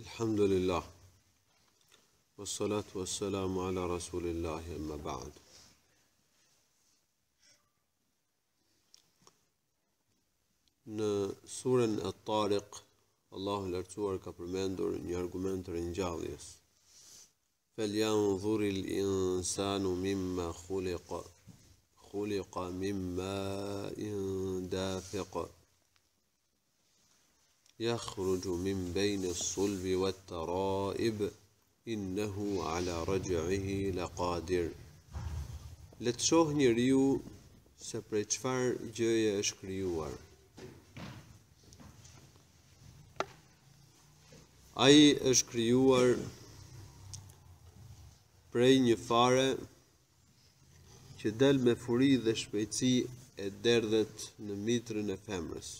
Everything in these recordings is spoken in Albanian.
الحمد لله والصلاة والسلام على رسول الله أما بعد سورة الطارق الله كبر من دور نيارجومنت رنجاليس فلينظر الإنسان مما خلق خلق مما إن دافق يخرج من بين الصلب والترائب إنه على رجعه لقادر Letë shohë një riu se prej qëfar gjëje është kryuar. Aji është kryuar prej një fare që del me furi dhe shpejci e derdhet në mitrën e femrës.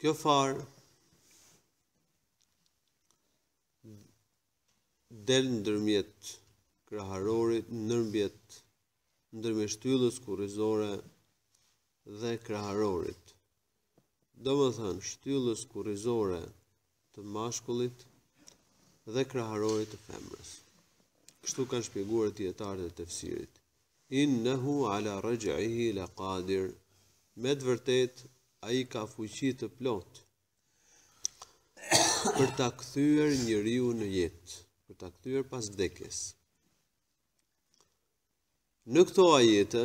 kjo far del ndërmjet kraharorit, ndërmjet ndërmjet shtyllës kurizore dhe kraharorit. Do më thënë shtyllës kurizore të mashkullit dhe kraharorit të femrës. Kështu kanë shpjeguar të jetarët e të fësirit. In nëhu ala rëgjëihi la qadir, me të vërtet a i ka fuqit të plot, për ta këthyër një riu në jetë, për ta këthyër pas dhekes. Në këto ajete,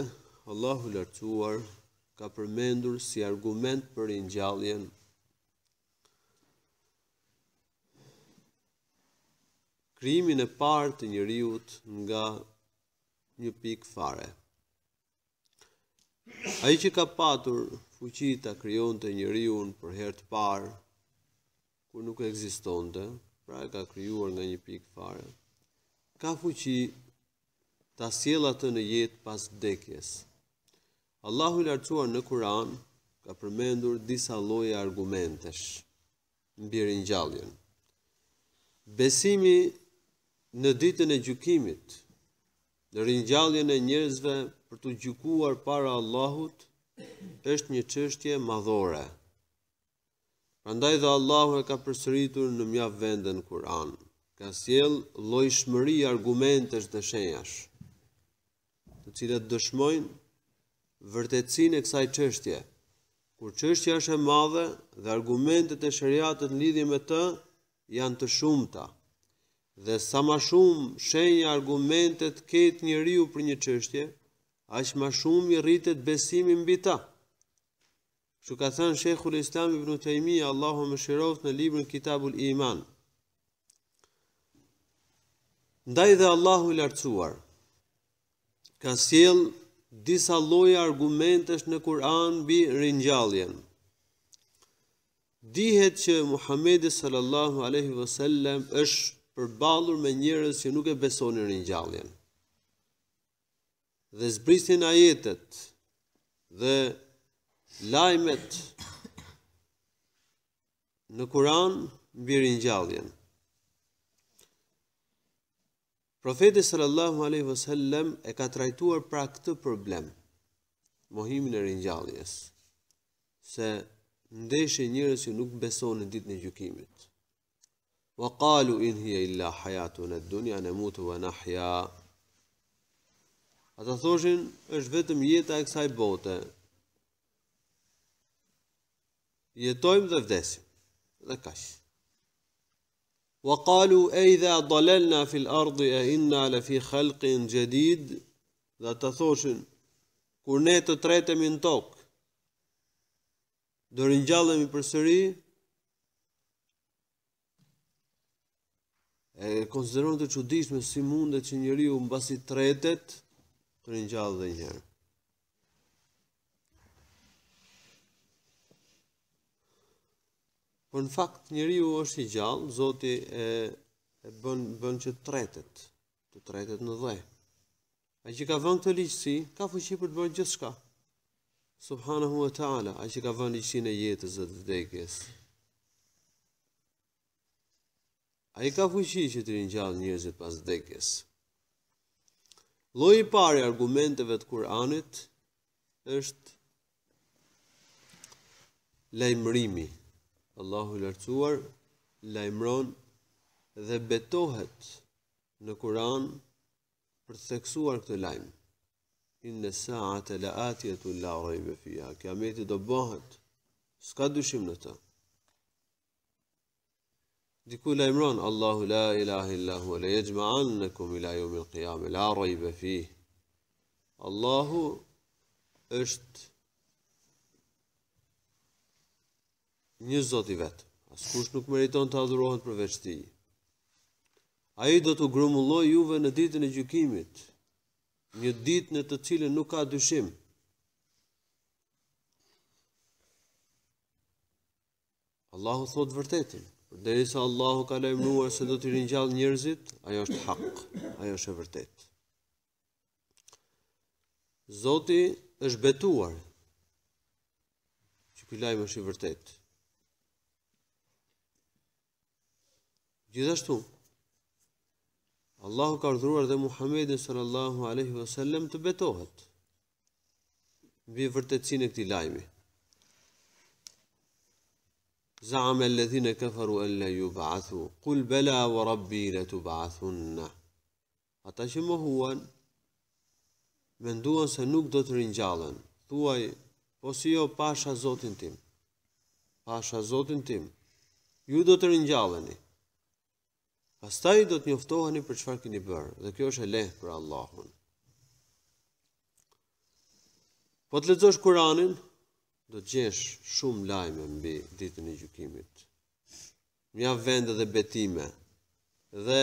Allahu Allah ka përmendur si argument për injaljen, krimin e partë të një nga një pikë fare. A i që ka patur, fuqita kryon të njëriun për herë të parë, kur nuk eksiston të, pra e ka kryuar nga një pikë fare, ka fuqi të asjela të në jetë pas vdekjes. Allahu i lartuar në Kur'an ka përmendur disa loje argumentesh në bjerin gjalljen. Besimi në ditën e gjukimit, në rinjalljen e njerëzve për të gjukuar para Allahut, është një çështje madhore. Prandaj dhe Allahu e ka përsëritur në mjaft vendën Kur'an, ka sjell llojshmëri argumentesh dhe shenjash, të cilat dëshmojnë vërtetësinë e kësaj çështje. Kur çështja është e madhe dhe argumentet e shariatit në lidhje me të janë të shumta, dhe sa më shumë shenja argumente të ketë njeriu për një çështje, aqë ma shumë i rritet besimi mbi ta. Që ka thënë Shekhur Islam ibn Utejmi, Allahu më shiroft në librën Kitabul Iman. Ndaj dhe Allahu i lartësuar, ka siel disa loja argumentesh në Kur'an bi rinjalljen. Dihet që Muhammedi sallallahu aleyhi vësallem është përbalur me njërës që nuk e besoni rinjalljen dhe zbrisin ajetet dhe lajmet në Kur'an mbi ringjalljen. Profeti sallallahu alaihi wasallam e ka trajtuar pra këtë problem, mohimin e ringjalljes, se ndeshin njerëz që nuk besonin ditën e gjykimit. Wa qalu in hiya illa hayatuna ad-dunya namutu wa nahya Ata thoshin është vetëm jeta e kësaj bote. Jetojmë dhe vdesim. Dhe kash. Wa qalu a dalalna fi al a inna la fi khalqin jadid. Dhe ata thoshin kur ne të tretemi në tokë do ringjallemi përsëri. E konsideron të qudishme si mundet që njëri u mbasi tretet, në një gjallë dhe një herë. Por në fakt njëri u është i gjallë, zoti e, e bën, bën që të tretet, të tretet në dhe. A që ka vën këtë liqësi, ka fëqipë për të bën gjithë shka. Subhana hua ta'ala, a që ka vën liqësi në dhe të vdekjes. A i ka fëqipë që të rinjallë njëzit pas vdekjes. A i ka fëqipë që të rinjallë pas vdekjes. Loj i pari argumenteve të Kur'anit është lajmërimi. Allahu lartësuar lajmëron dhe betohet në Kur'an për të theksuar këtë lajmë. Inë sa'ata saat e la atjetu la rojbe fija, kja do s'ka dyshim në të. Diku la imran, Allahu la ilahe illahu, la jajma'annakum ila al l'qiyame, la rayba fi. Allahu është një zot i vetë, askush nuk meriton të adhurohet për veçti. A i do të grumulloj juve në ditën e gjukimit, një ditë në të cilën nuk ka dyshim. Allahu thot vërtetin, Dhe isa Allahu ka lajmëruar se do të rinjallë njerëzit, ajo është hak, ajo është e vërtetë. Zoti është betuar që ky lajm është i vërtetë. Gjithashtu Allahu ka urdhëruar dhe Muhammedin sallallahu alaihi wasallam të betohet mbi vërtetësinë e këtij lajmi. زعم الذين كفروا أن لا يبعثوا قل بلى وربي لتبعثن أتا شما هو من دوان سنوك دوت رنجالن ثواي فسيو باشا زوتن تيم باشا زوتن تيم ju do të rinjalleni. Pastaj do të njoftoheni për çfarë keni bërë, dhe kjo është e lehtë për Allahun. Po të lexosh Kur'anin, do të gjesh shumë lajme mbi ditën e gjukimit. Mja vende dhe betime, dhe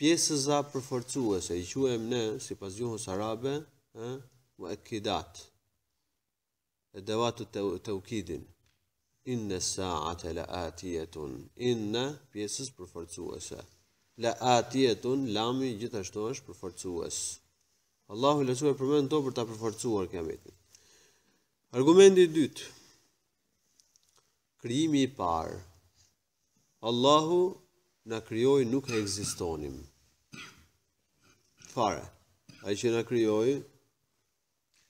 pjesëza përforcuese, i quem ne, si pas gjuhës arabe, më e kidat, e devatu të ukidin, inë sa atë la atjetun, inë pjesës përforcuese, la atjetun, lami gjithashtu është përforcues. Allahu lësuar përmen të për ta përforcuar këmitit. Argumenti dytë. Krijimi i parë. Allahu na krijoi nuk e ekzistonim. Fare. Ai që na krijoi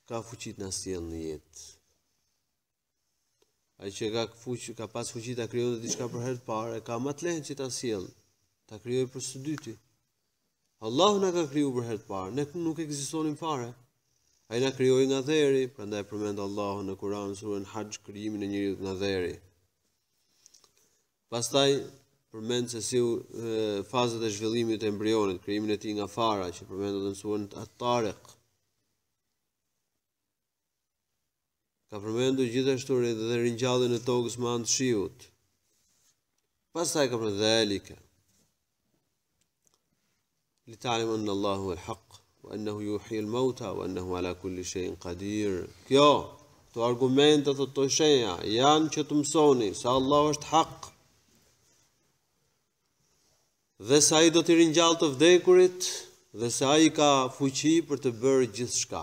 ka fuqit na sjell në jetë. Ai që ka fuqi, ka pas fuqi ta krijojë diçka për herë të parë, ka më të lehtë që ta sjell, ta krijojë për së dyti. Allahu na ka krijuar për herë të parë, ne nuk ekzistonim fare. Fare. A i në kryoj nga dheri, pra nda e përmendë Allahu në Kuran, surën haqë kryimin e dhe nga dheri. Pastaj përmendë se si fazët e zhvillimit e embryonit, kryimin e ti nga fara, që përmendë dhe në surën atë tarek. Ka përmendu gjithashtu rrë dhe rinjallin në togës më të shiut. Pastaj ka përmendë dhe elike. Litalimën në Allahu e haq wa انه يحيي الموتى وانه على كل شيء قدير يا تو argumentat e tosheja janë që të mësoni se Allah është hak dhe se ai do të ringjallë të vdekurit dhe se ai ka fuqi për të bërë gjithçka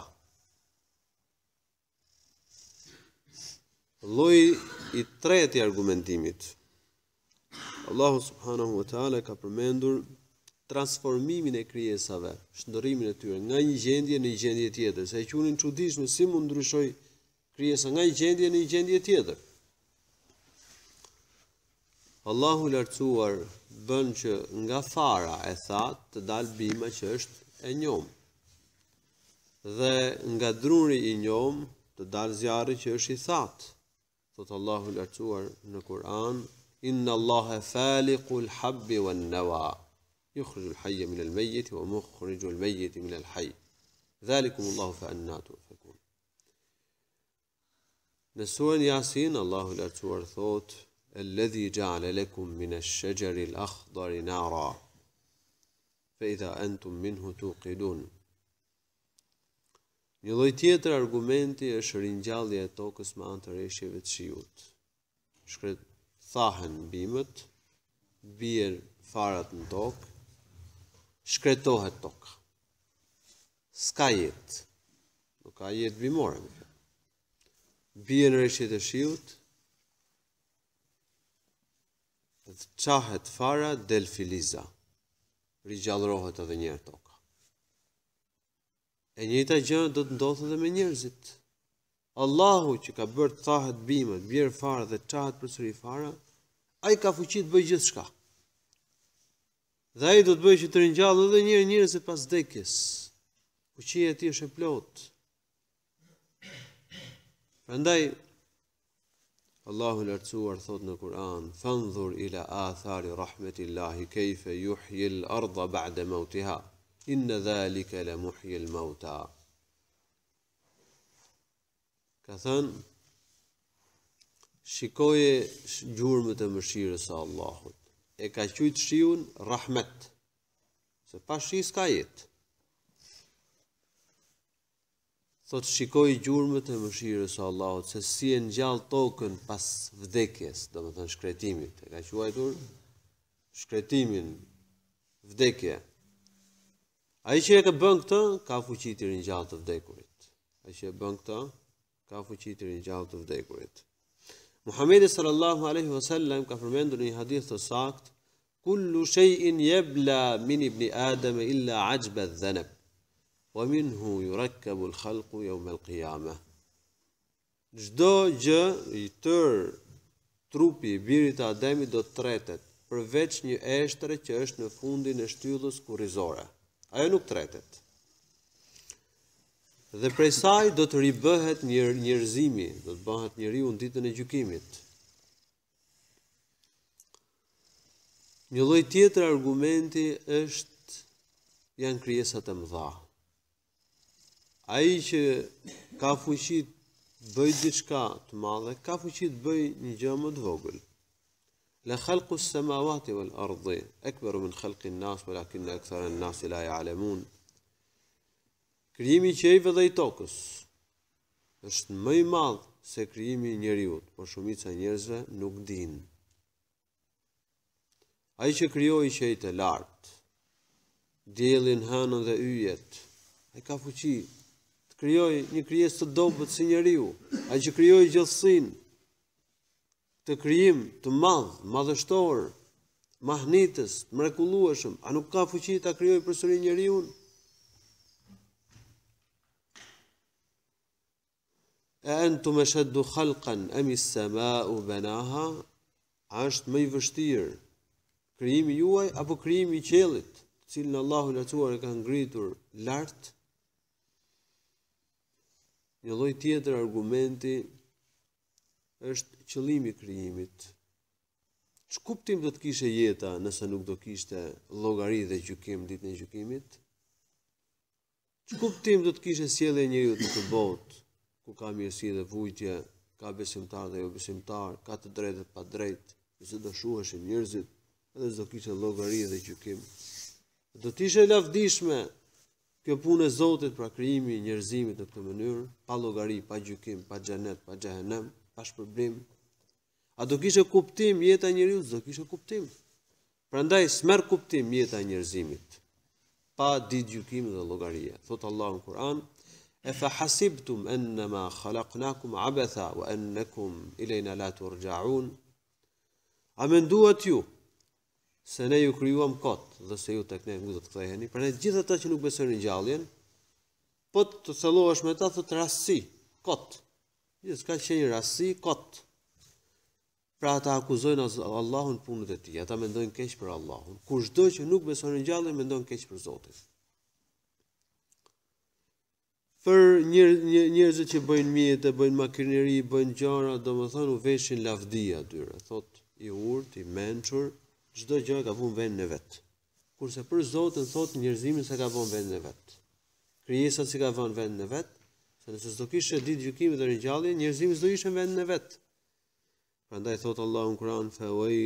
Lloji i tretë i argumentimit Allahu subhanahu wa taala ka përmendur transformimin e krijesave, shëndërimin e tyre nga një gjendje në një gjendje tjetër, sa e qunin çuditshme si mund ndryshoj krijesa nga një gjendje në një gjendje tjetër. Allahu i lartësuar bën që nga fara e tha të dalë bima që është e njom. Dhe nga druri i njom të dalë zjarri që është i thatë, Thot Allahu i lartësuar në Kur'an Inna Allahe faliqul habbi wal nawa y nxjerr haje nga i vdekur dhe nxjerr i vdekur nga haje zakuluku allah fa annatu fakun lesu yasin allah laquar thot alladhi jaalalakum min ash-shajaril akhdar naara fa iza minhu tuqidun njoj tjetër argumenti është ringjallja e tokës me anë të rreshëve të shiut shkret thahen bimet, vir farat në tokë shkretohet tokë. Ska jetë, nuk ka jetë bimore, më Bje në reshjet e shiut, dhe qahet fara del filiza, rigjallrohet edhe njerë tokë. E njëta gjënë do të ndodhë dhe me njerëzit. Allahu që ka bërë thahet bimet, bjerë fara dhe qahet për sëri fara, a i ka fuqit bëjë gjithë shkak. Dhe ai do të bëjë që të ringjallë edhe njërë njerëz e pas vdekjes. Fuqia e tij është e plot. Prandaj Allahu lartësuar thot në Kur'an: Fëndhur ila athari rahmetillahi kayfa yuhyi arda ba'de ba'da mawtaha. Inna dhalika la mauta Ka thënë, Shikoje gjurmët e mëshirës së Allahut e ka qujtë shiun rahmet, se pa shi s'ka jetë. Thot shikoj gjurëmët e mëshirës o Allahot, se si e njallë tokën pas vdekjes, do më thënë shkretimit, e ka quajtur shkretimin, vdekje. A i që e ka bën këta, ka fuqitir njallë të vdekurit. A i që e bën këta, ka fuqitir njallë të vdekurit. Muhamedi sallallahu alaihi wasallam ka përmendur një hadith të sakt, kullu shejin jebla min i bni illa ajba dhenep, wa min hu ju rakëbu lë khalku jau me Gjdo gjë i tër trupi i birit Ademi do të tretet, përveç një eshtre që është në fundin e shtyllës kurizore. Ajo nuk tretet, Dhe prej saj do të ribëhet një njerëzimi, do të bëhet njeriu në ditën e gjykimit. Një lloj tjetër argumenti është janë krijesat e mëdha. Ai që ka fuqi bëj diçka të madhe, ka fuqi të një gjë më të vogël. La khalqu as-samawati wal-ardi akbaru min khalqin-nas walakin akthara an-nas la ya'lamun. Ja Krijimi i qejve dhe i tokës është më i madh se krijimi i njeriu, por shumica e njerëzve nuk din. Ai që krijoi qejtë e lartë, diellin, hënën dhe yjet, ai ka fuqi të krijojë një krijes të dobët si njeriu, ai që krijoi gjithsin, të krijim të madh, madhështor, mahnitës, mrekullueshëm, a nuk ka fuqi ta krijojë përsëri njeriu? e në të me sheddu khalqan, e mi sema u benaha, është me i vështirë, krijimi juaj, apo krijimi i qelit, cilë në Allahu në tuar e ka ngritur lartë, një loj tjetër argumenti, është qëlimi kriimit, që kuptim do të kishe jeta, nëse nuk do kishte logari dhe gjukim, ditë në gjukimit, që kuptim do të kishe sjele njëri u të të botë, ku ka mjësi dhe vujtje, ka besimtar dhe jo besimtar, ka të drejt dhe pa drejt, se do shuheshin njërzit, edhe zdo kishe logari dhe gjukim. Do tishe lafdishme kjo punë e Zotit pra kriimi njërzimit në këtë mënyrë, pa logari, pa gjukim, pa gjenet, pa gjahenem, pa shpërblim. A do kishe kuptim jeta njëriut, do kishe kuptim. Pra ndaj smer kuptim jeta njërzimit, pa di gjukim dhe logaria. Thotë Allah në Kur'an, e fa hasibtum ennama khalaqnakum abetha wa ennekum ilajna la të rgjaun a me nduat ju se ne ju kryuam kot dhe se ju tek ne ngu dhe të ktheheni për ne gjithë të ta që nuk besër një gjalljen po të thëllu është me ta thëtë të rassi kot gjithë ka një rassi kot Pra ata akuzojnë Allahun punët e ti, Ata ndojnë keq për Allahun. Cudo që nuk një gjalljen, gjallë, mendon keq për Zotin për njerëzit që bëjnë mjetë, bëjnë makineri, bëjnë gjara, do më thonë u veshin lavdia dyre, thot, i urt, i menqër, gjdo gjara ka punë venë në vetë. Kurse për zotën, thot, njerëzimin se ka punë venë në vetë. Kryesat si ka punë venë në vetë, se nëse zdo kishe ditë gjukimi dhe rinjallin, njerëzimin zdo ishe venë në vetë. Përndaj, thot, Allah në Kuran, fëvej,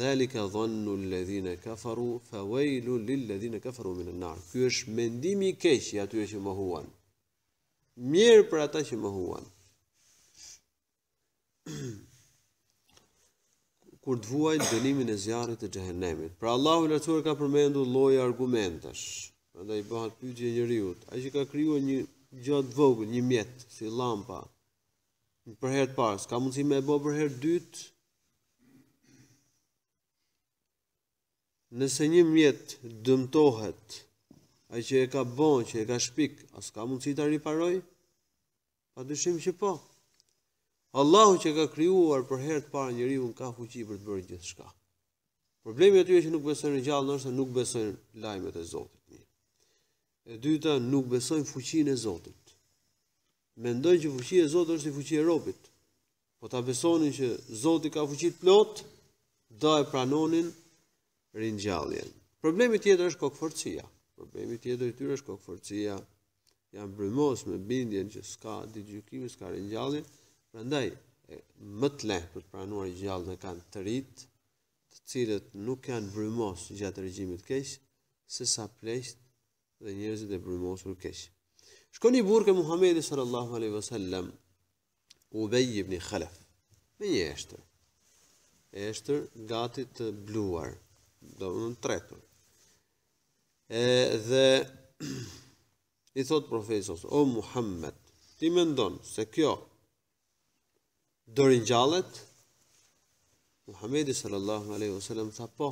dhe li ka dhonu lëdhine kafaru, fëvej, lu lëdhine kafaru minë në narë. Ky është mendimi keqë i atyre që më huanë mirë për ata që më huan. Kur të vuaj të dënimin e zjarit të gjehenemit. Pra Allahu u lërëcuar ka përmendu loj argumentash. Në i bëhat pyqje një riut. A që ka kryu një gjatë vogë, një mjetë, si lampa, për përherë të parës, ka mundësi me e bo për herë dytë, Nëse një mjetë dëmtohet a që e ka bon, që e ka shpik, a s'ka mundësi të riparoj? Pa dëshim që po. Allahu që ka kryuar për herë të parë njëri unë ka fuqi për të bërë gjithë shka. Problemi aty e që nuk besojnë në gjallë nështë, nuk besojnë lajmet e Zotit. E dyta, nuk besojnë fuqin e Zotit. Mendojnë që fuqin e Zotit është i fuqin e robit. Po ta besonin që Zotit ka fuqit plot, da e pranonin rinjalljen. Problemi tjetër është kokëfërcija. Kokëfërcija. Problemi tjetër i tyre është Janë brymos me bindjen që s'ka digjukimi, s'ka rinjallin, prandaj më të lehë për të pranuar i gjallë në kanë të rrit, të cilët nuk janë brymos gjatë regjimit keshë, se sa plesht dhe njerëzit e brymosur keshë. Shko një burke Muhamedi sallallahu aleyhi wasallam u ibn një me një eshtër, eshtër gati të bluar, do në tretur, dhe i thot profesor, o Muhammed, ti me ndonë se kjo dërin gjallet, Muhammedi sallallahu aleyhi vësallam tha po,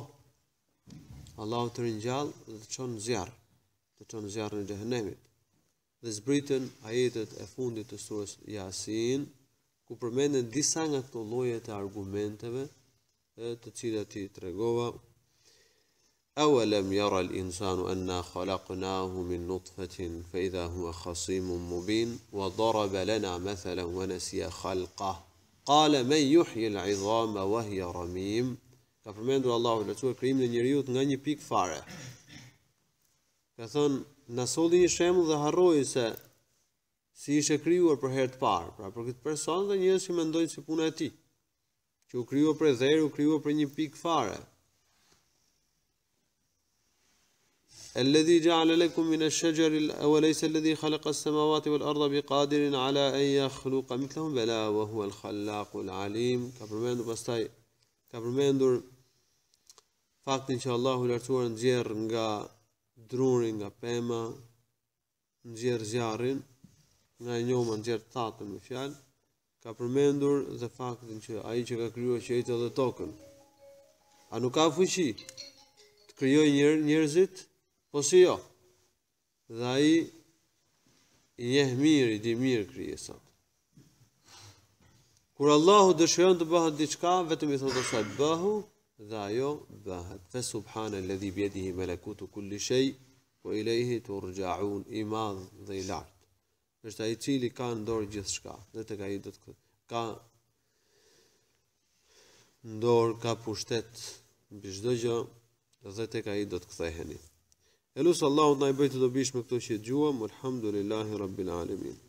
Allah të rin gjallë dhe qonë zjarë, dhe qonë zjarë në gjëhenemit, dhe zbritën ajetet e fundit të surës Jasin, ku përmenën disa nga këto lojet e argumenteve të cilat i tregova, regova, أولم يرى الإنسان أنا خلقناه من نطفة فإذا هو خصيم مبين وضرب لنا مثلا ونسي خلقه قال من يحيي العظام وهي رميم Ka përmendur Allahu në tuar krijimin e njeriu nga një pikë fare. Ka thon na solli një shembull dhe harroi se si ishte krijuar për herë të parë, pra për këtë person dhe njerëz që mendojnë se puna e tij, që u krijuar për dhëri, u krijuar për një pikë fare, Alladhi ja'ala lakum min ash khalaqa as-samawati wal arda biqadirin ala an yakhluqa mithlahum bala wa huwa al-khalaqul alim. Ka përmendur pastaj ka përmendur faktin që Allahu i lartuar nxjerr nga druri, nga pema, nxjerr zjarrin, nga një nxjerr tatën me Ka përmendur dhe faktin që ai që ka krijuar qytetin dhe tokën. A nuk ka fuqi të krijojë njerëzit? Njër, Po si jo, dhe a i njeh mirë, i di mirë kryesat. Kur Allahu dëshëjon të bëhët diçka, vetëm i thotë asaj bëhu dhe ajo bëhët. Fa subhana ledhi bi yadihi malakutu kulli shay të ilayhi turja'un madhë dhe i lart. Është ai i cili ka në dorë gjithçka dhe tek ai do të ka në dorë ka pushtet mbi çdo gjë dhe tek ai do të ktheheni. E lusë Allahu të najbëjtë të dobishme këto që gjuëm, alhamdulillahi rabbil alemin.